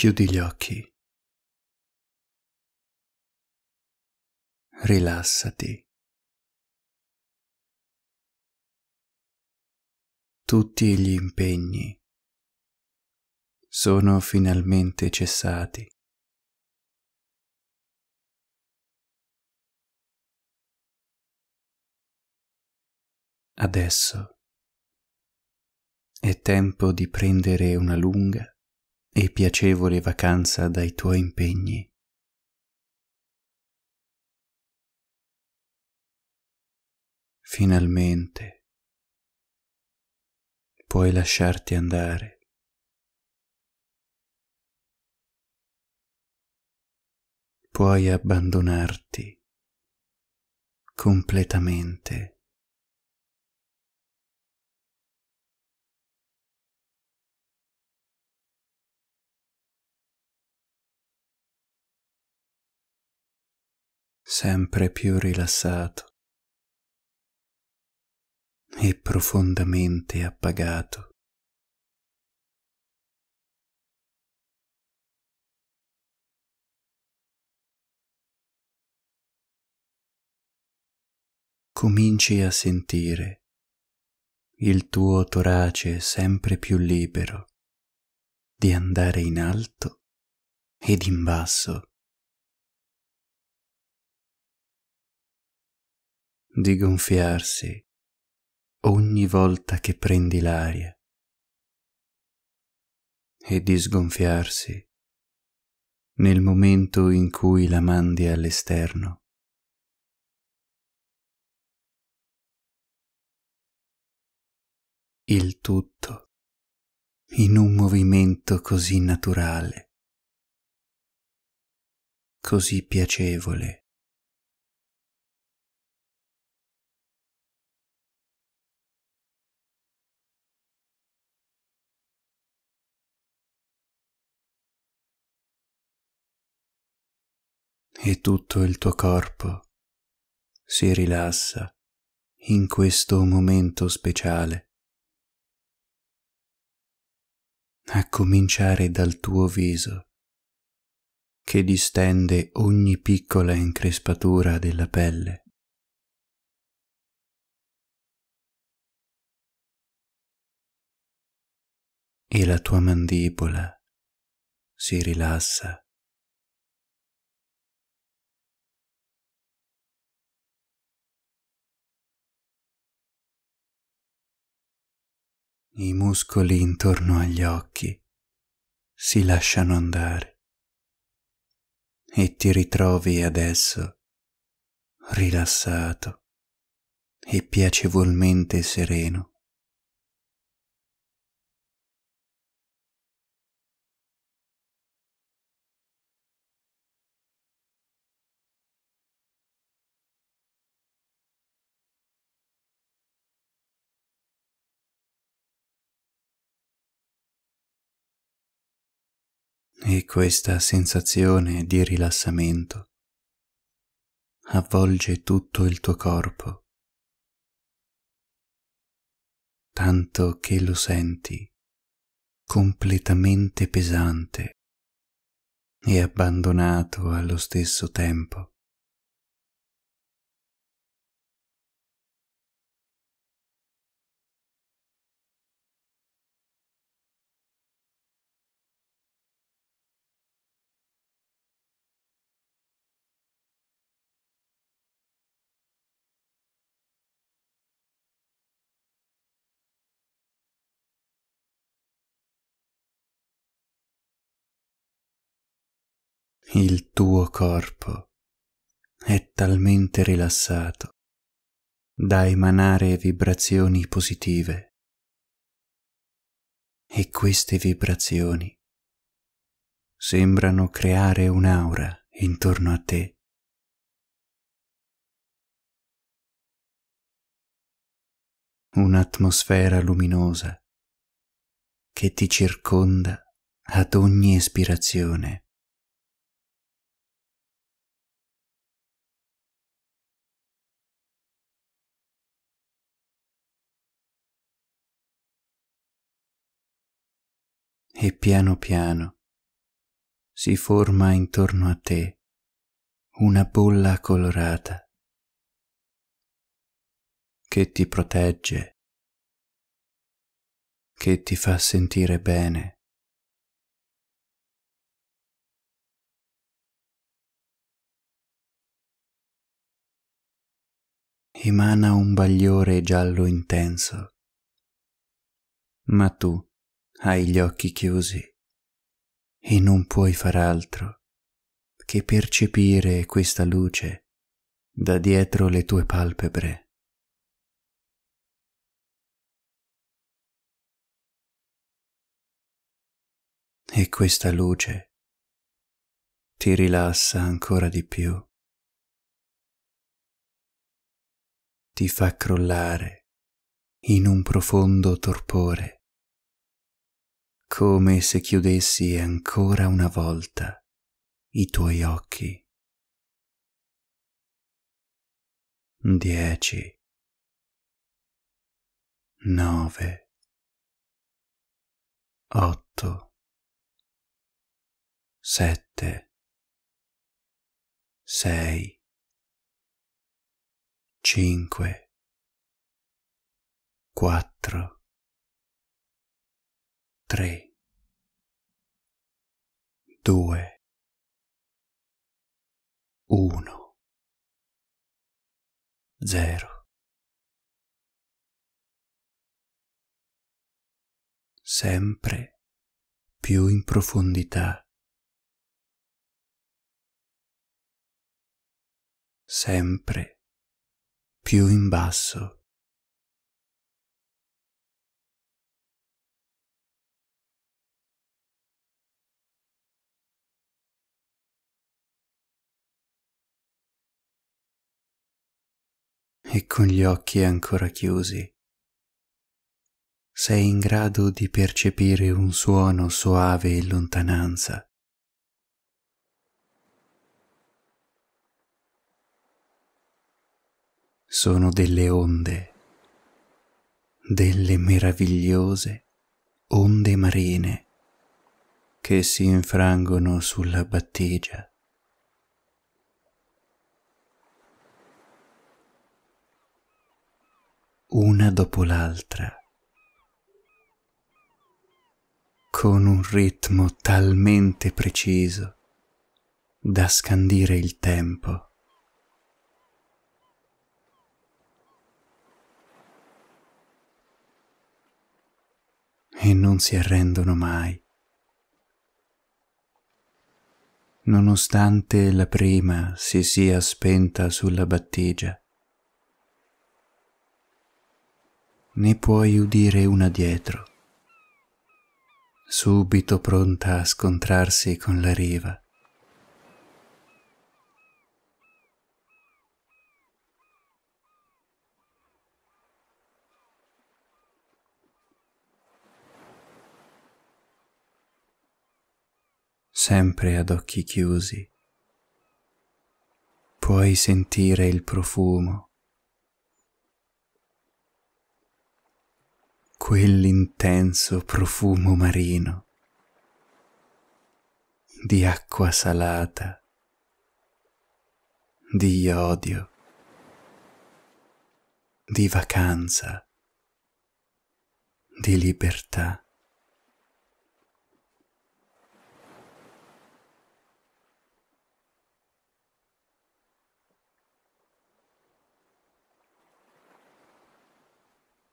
Chiudi gli occhi. Rilassati. Tutti gli impegni sono finalmente cessati. Adesso è tempo di prendere una lunga e piacevole vacanza dai tuoi impegni. Finalmente puoi lasciarti andare. Puoi abbandonarti completamente. sempre più rilassato e profondamente appagato. Cominci a sentire il tuo torace sempre più libero di andare in alto ed in basso di gonfiarsi ogni volta che prendi l'aria e di sgonfiarsi nel momento in cui la mandi all'esterno. Il tutto in un movimento così naturale, così piacevole e tutto il tuo corpo si rilassa in questo momento speciale. A cominciare dal tuo viso, che distende ogni piccola increspatura della pelle. E la tua mandibola si rilassa I muscoli intorno agli occhi si lasciano andare e ti ritrovi adesso rilassato e piacevolmente sereno e questa sensazione di rilassamento avvolge tutto il tuo corpo, tanto che lo senti completamente pesante e abbandonato allo stesso tempo. Il tuo corpo è talmente rilassato da emanare vibrazioni positive e queste vibrazioni sembrano creare un'aura intorno a te. un'atmosfera luminosa che ti circonda ad ogni espirazione. e piano piano si forma intorno a te una bolla colorata che ti protegge, che ti fa sentire bene. emana un bagliore giallo intenso. Ma tu hai gli occhi chiusi e non puoi far altro che percepire questa luce da dietro le tue palpebre. e questa luce ti rilassa ancora di più, ti fa crollare in un profondo torpore come se chiudessi ancora una volta i tuoi occhi. Dieci. Nove. Otto. Sette. Sei. Cinque. Quattro. 3 2 1 0 sempre più in profondità sempre più in basso e con gli occhi ancora chiusi sei in grado di percepire un suono soave in lontananza. Sono delle onde, delle meravigliose onde marine che si infrangono sulla battigia una dopo l'altra, con un ritmo talmente preciso da scandire il tempo. E non si arrendono mai. Nonostante la prima si sia spenta sulla battigia, ne puoi udire una dietro, subito pronta a scontrarsi con la riva. sempre ad occhi chiusi. Puoi sentire il profumo quell'intenso profumo marino di acqua salata, di iodio, di vacanza, di libertà.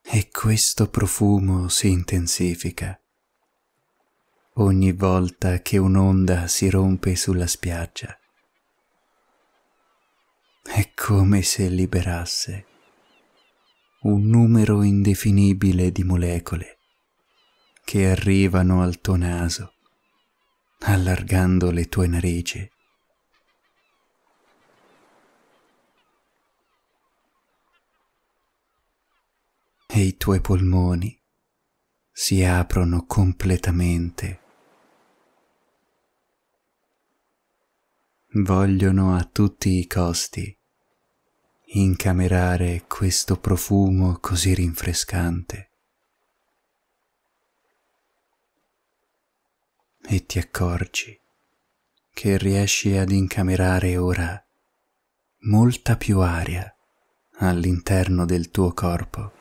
e questo profumo si intensifica. Ogni volta che un'onda si rompe sulla spiaggia, è come se liberasse un numero indefinibile di molecole che arrivano al tuo naso, allargando le tue narici e i tuoi polmoni si aprono completamente. Vogliono a tutti i costi incamerare questo profumo così rinfrescante. E ti accorgi che riesci ad incamerare ora molta più aria all'interno del tuo corpo.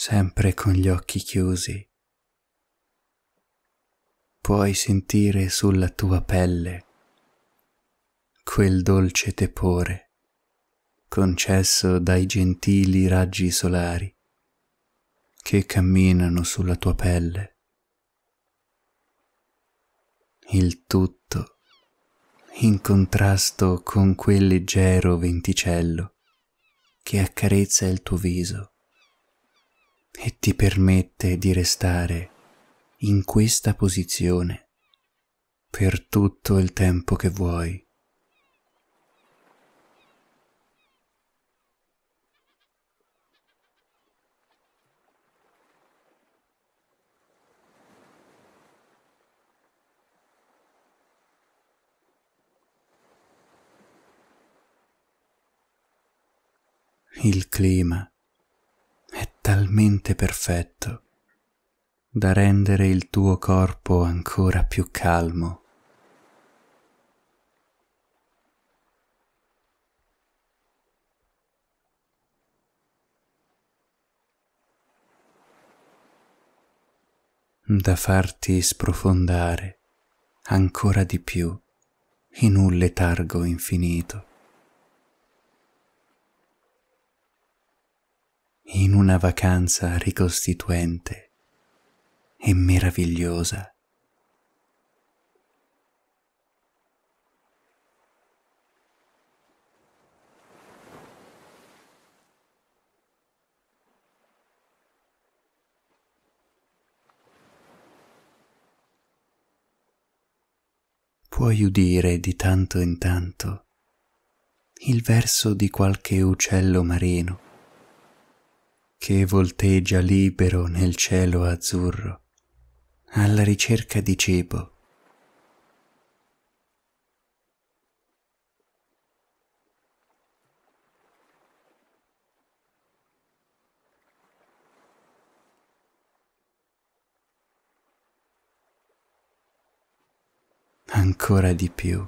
sempre con gli occhi chiusi. Puoi sentire sulla tua pelle quel dolce tepore concesso dai gentili raggi solari che camminano sulla tua pelle. Il tutto in contrasto con quel leggero venticello che accarezza il tuo viso e ti permette di restare in questa posizione per tutto il tempo che vuoi. il clima talmente perfetto da rendere il tuo corpo ancora più calmo. da farti sprofondare ancora di più in un letargo infinito. in una vacanza ricostituente e meravigliosa. puoi udire di tanto in tanto il verso di qualche uccello marino che volteggia libero nel cielo azzurro alla ricerca di cibo. Ancora di più,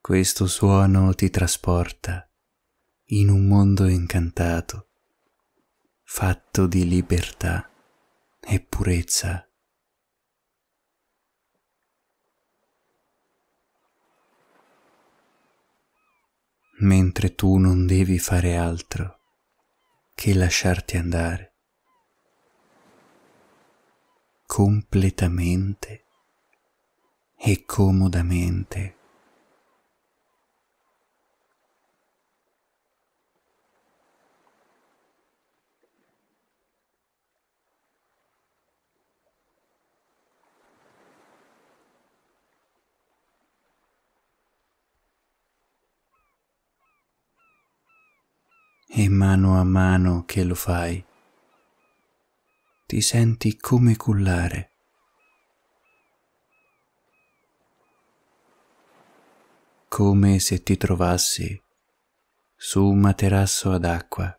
questo suono ti trasporta in un mondo incantato fatto di libertà e purezza. Mentre tu non devi fare altro che lasciarti andare completamente e comodamente e mano a mano che lo fai ti senti come cullare. Come se ti trovassi su un materasso ad acqua,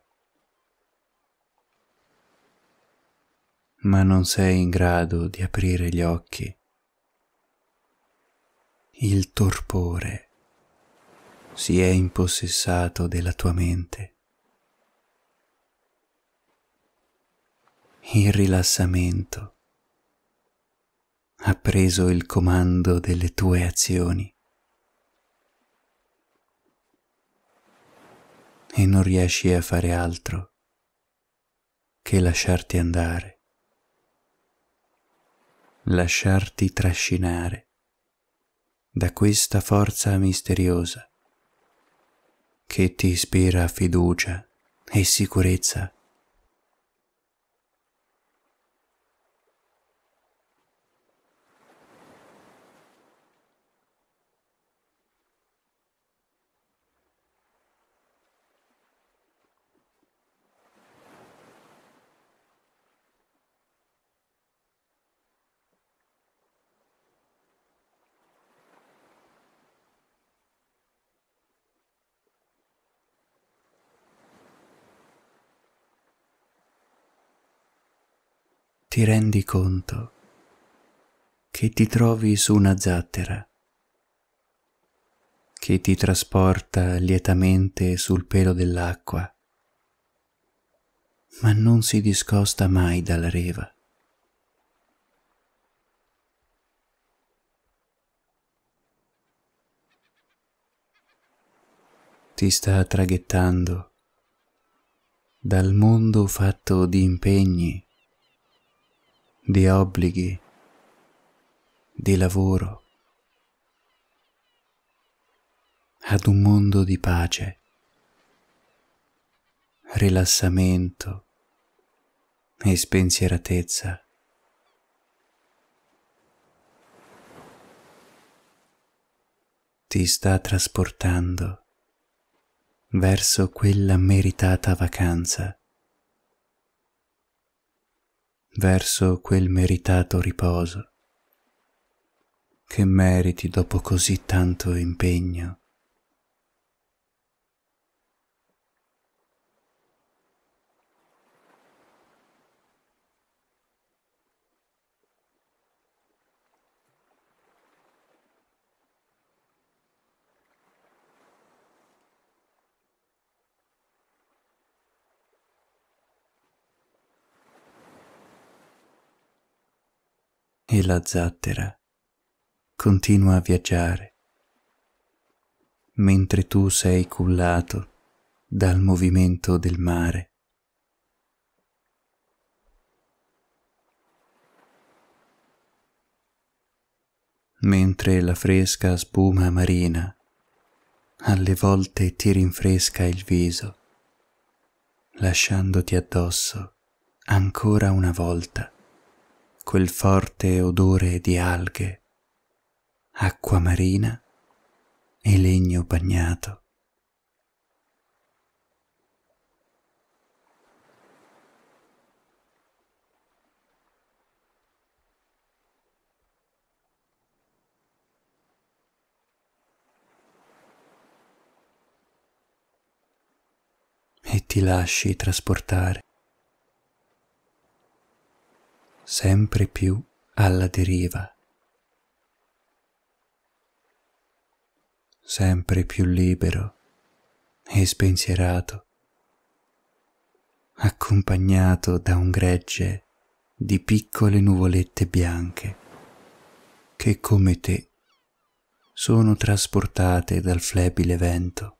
ma non sei in grado di aprire gli occhi. Il torpore si è impossessato della tua mente. il rilassamento ha preso il comando delle tue azioni e non riesci a fare altro che lasciarti andare, lasciarti trascinare da questa forza misteriosa che ti ispira fiducia e sicurezza ti rendi conto che ti trovi su una zattera che ti trasporta lietamente sul pelo dell'acqua, ma non si discosta mai dalla riva. Ti sta traghettando dal mondo fatto di impegni di obblighi, di lavoro, ad un mondo di pace, rilassamento e spensieratezza. Ti sta trasportando verso quella meritata vacanza verso quel meritato riposo che meriti dopo così tanto impegno e la zattera continua a viaggiare, mentre tu sei cullato dal movimento del mare. mentre la fresca spuma marina alle volte ti rinfresca il viso, lasciandoti addosso ancora una volta quel forte odore di alghe, acqua marina e legno bagnato. e ti lasci trasportare sempre più alla deriva, sempre più libero e spensierato, accompagnato da un gregge di piccole nuvolette bianche che come te sono trasportate dal flebile vento.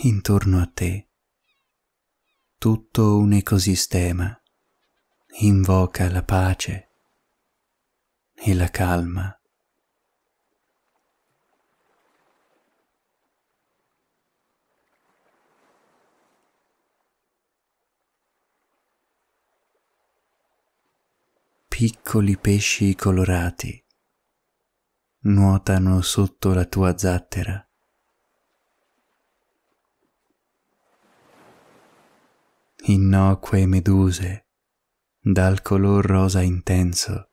intorno a te. Tutto un ecosistema invoca la pace e la calma. Piccoli pesci colorati nuotano sotto la tua zattera innocue meduse dal color rosa intenso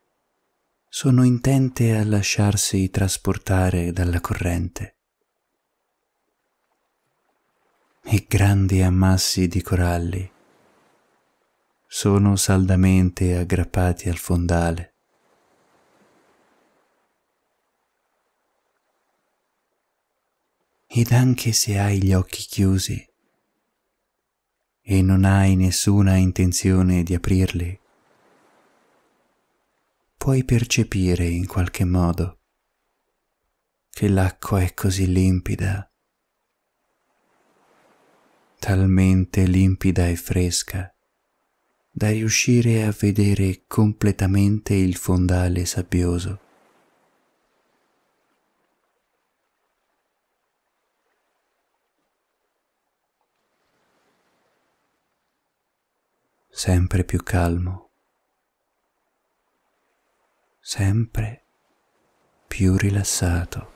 sono intente a lasciarsi trasportare dalla corrente. E grandi ammassi di coralli sono saldamente aggrappati al fondale. ed anche se hai gli occhi chiusi, e non hai nessuna intenzione di aprirli, puoi percepire in qualche modo che l'acqua è così limpida, talmente limpida e fresca da riuscire a vedere completamente il fondale sabbioso. sempre più calmo, sempre più rilassato.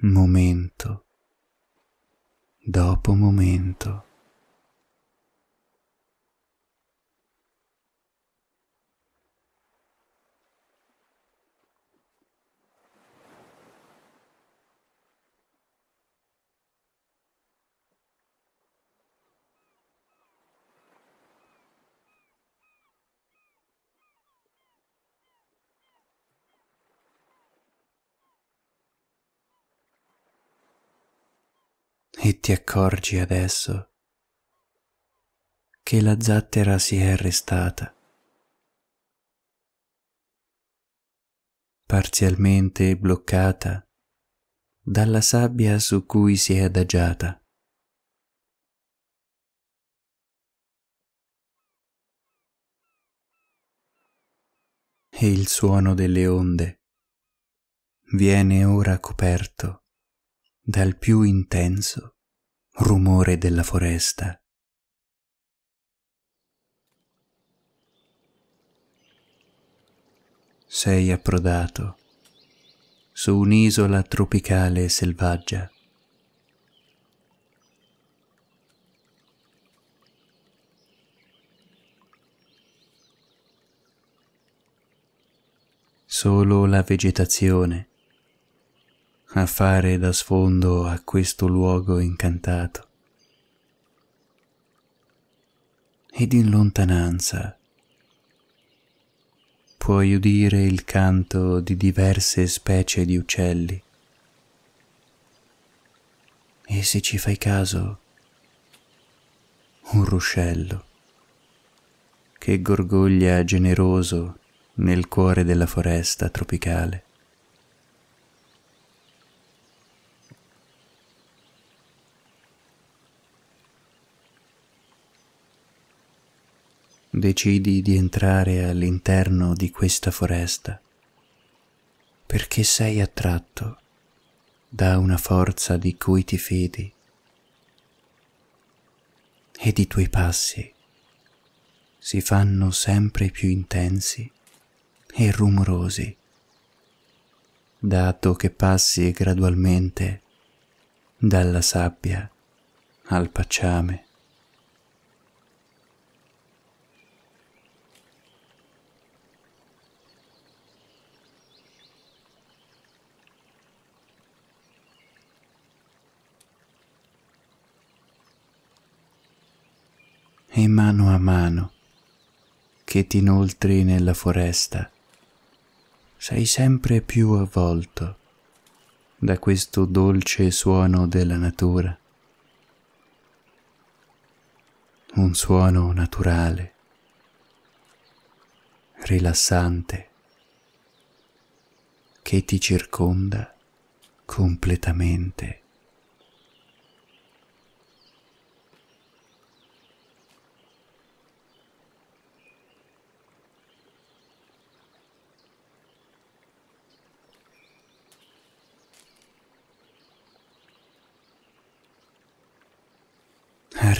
Momento dopo momento. E ti accorgi adesso che la zattera si è arrestata. Parzialmente bloccata dalla sabbia su cui si è adagiata. E il suono delle onde viene ora coperto dal più intenso rumore della foresta. Sei approdato su un'isola tropicale e selvaggia. Solo la vegetazione a fare da sfondo a questo luogo incantato. Ed in lontananza puoi udire il canto di diverse specie di uccelli. E se ci fai caso, un ruscello che gorgoglia generoso nel cuore della foresta tropicale. decidi di entrare all'interno di questa foresta perché sei attratto da una forza di cui ti fidi ed i tuoi passi si fanno sempre più intensi e rumorosi, dato che passi gradualmente dalla sabbia al pacciame e mano a mano che ti inoltri nella foresta, sei sempre più avvolto da questo dolce suono della natura, un suono naturale, rilassante, che ti circonda completamente.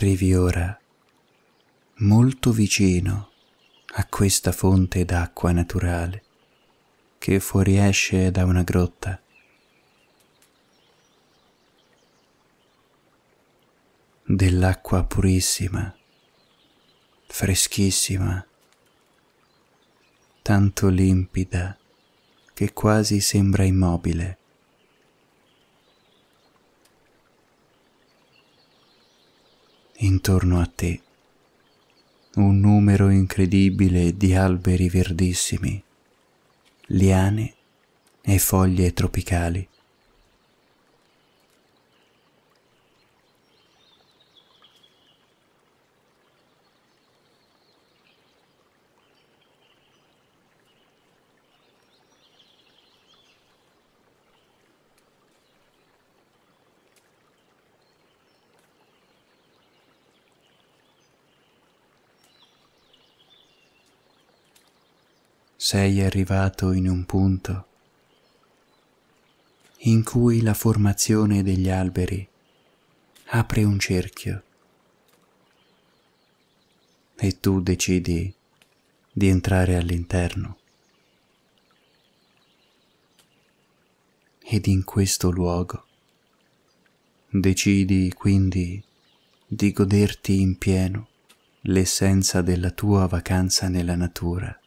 arrivi ora molto vicino a questa fonte d'acqua naturale che fuoriesce da una grotta. Dell'acqua purissima, freschissima, tanto limpida che quasi sembra immobile. intorno a te, un numero incredibile di alberi verdissimi, liane e foglie tropicali sei arrivato in un punto in cui la formazione degli alberi apre un cerchio e tu decidi di entrare all'interno. Ed in questo luogo decidi quindi di goderti in pieno l'essenza della tua vacanza nella natura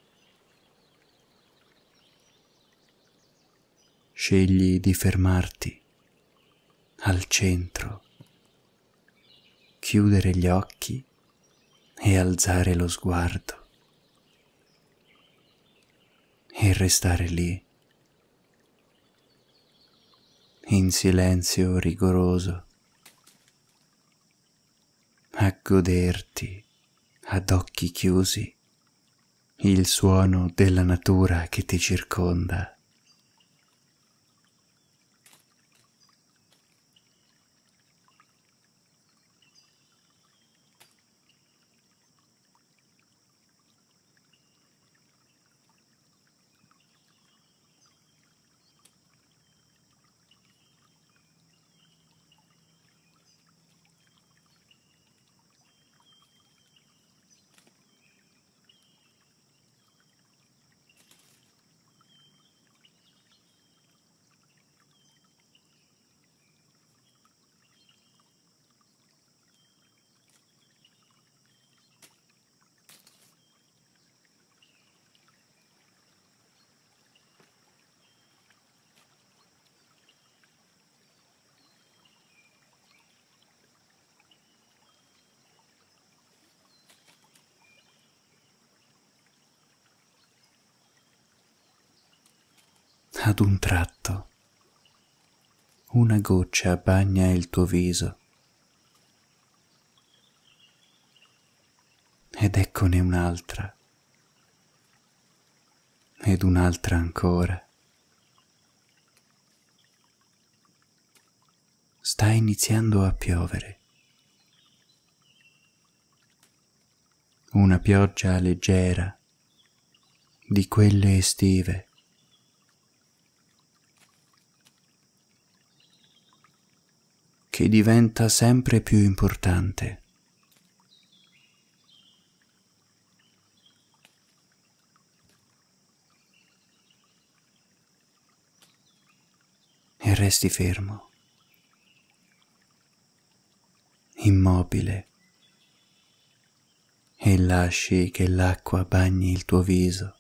Scegli di fermarti al centro, chiudere gli occhi e alzare lo sguardo e restare lì in silenzio rigoroso a goderti ad occhi chiusi il suono della natura che ti circonda Ad un tratto, una goccia bagna il tuo viso. Ed eccone un'altra, ed un'altra ancora. Sta iniziando a piovere. Una pioggia leggera di quelle estive che diventa sempre più importante. E resti fermo, immobile, e lasci che l'acqua bagni il tuo viso.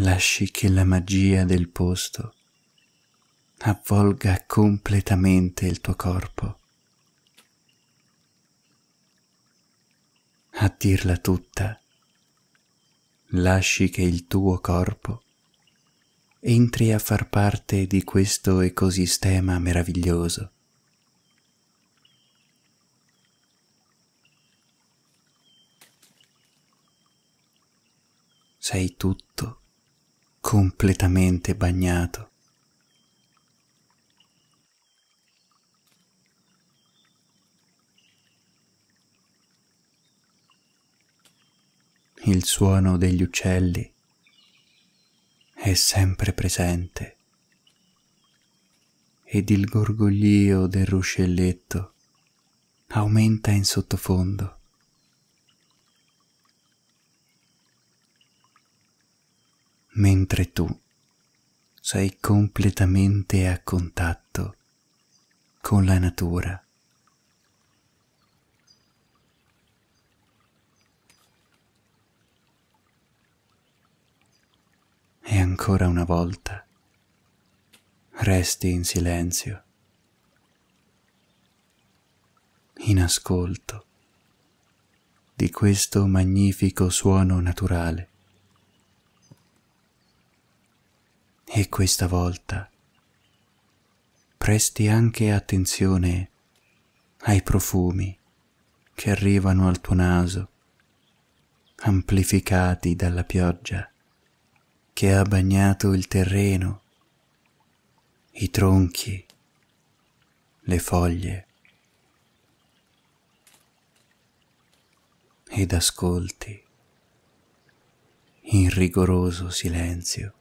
lasci che la magia del posto avvolga completamente il tuo corpo. A dirla tutta, lasci che il tuo corpo entri a far parte di questo ecosistema meraviglioso. Sei tutto completamente bagnato. Il suono degli uccelli è sempre presente ed il gorgoglio del ruscelletto aumenta in sottofondo. mentre tu sei completamente a contatto con la natura. E ancora una volta resti in silenzio, in ascolto di questo magnifico suono naturale. E questa volta presti anche attenzione ai profumi che arrivano al tuo naso, amplificati dalla pioggia che ha bagnato il terreno, i tronchi, le foglie. Ed ascolti in rigoroso silenzio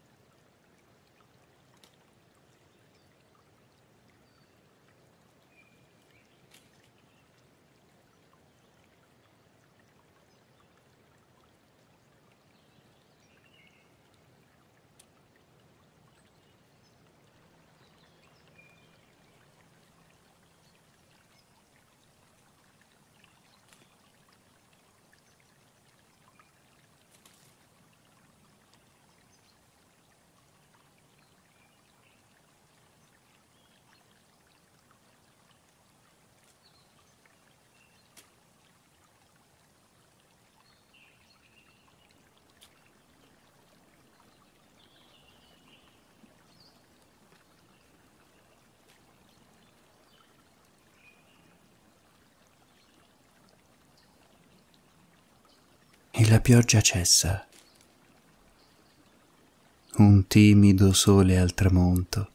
la pioggia cessa. Un timido sole al tramonto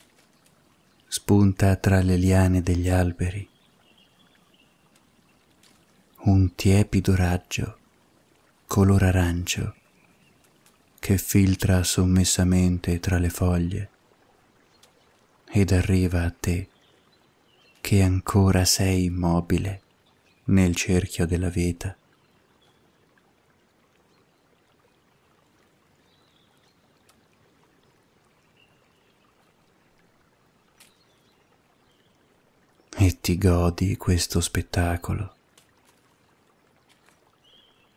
spunta tra le liane degli alberi. Un tiepido raggio color arancio che filtra sommessamente tra le foglie ed arriva a te che ancora sei immobile nel cerchio della vita. e ti godi questo spettacolo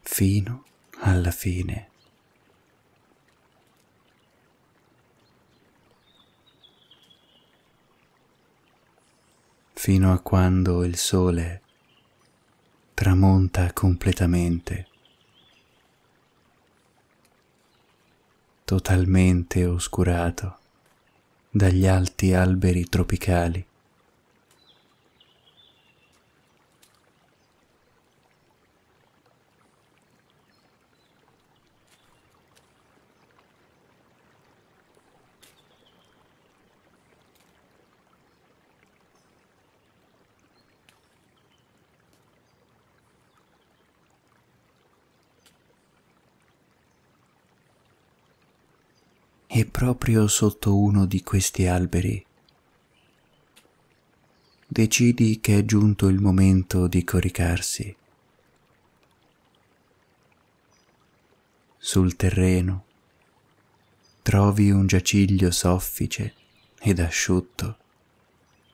fino alla fine. Fino a quando il sole tramonta completamente, totalmente oscurato dagli alti alberi tropicali. e proprio sotto uno di questi alberi decidi che è giunto il momento di coricarsi. Sul terreno trovi un giaciglio soffice ed asciutto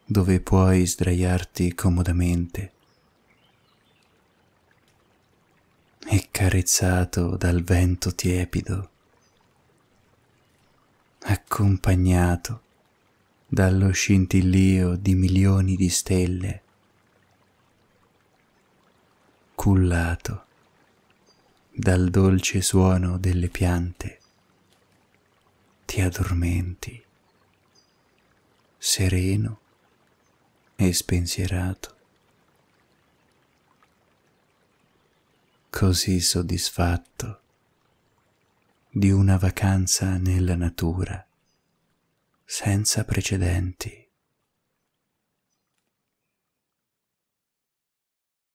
dove puoi sdraiarti comodamente e carezzato dal vento tiepido accompagnato dallo scintillio di milioni di stelle, cullato dal dolce suono delle piante, ti addormenti, sereno e spensierato. Così soddisfatto di una vacanza nella natura senza precedenti.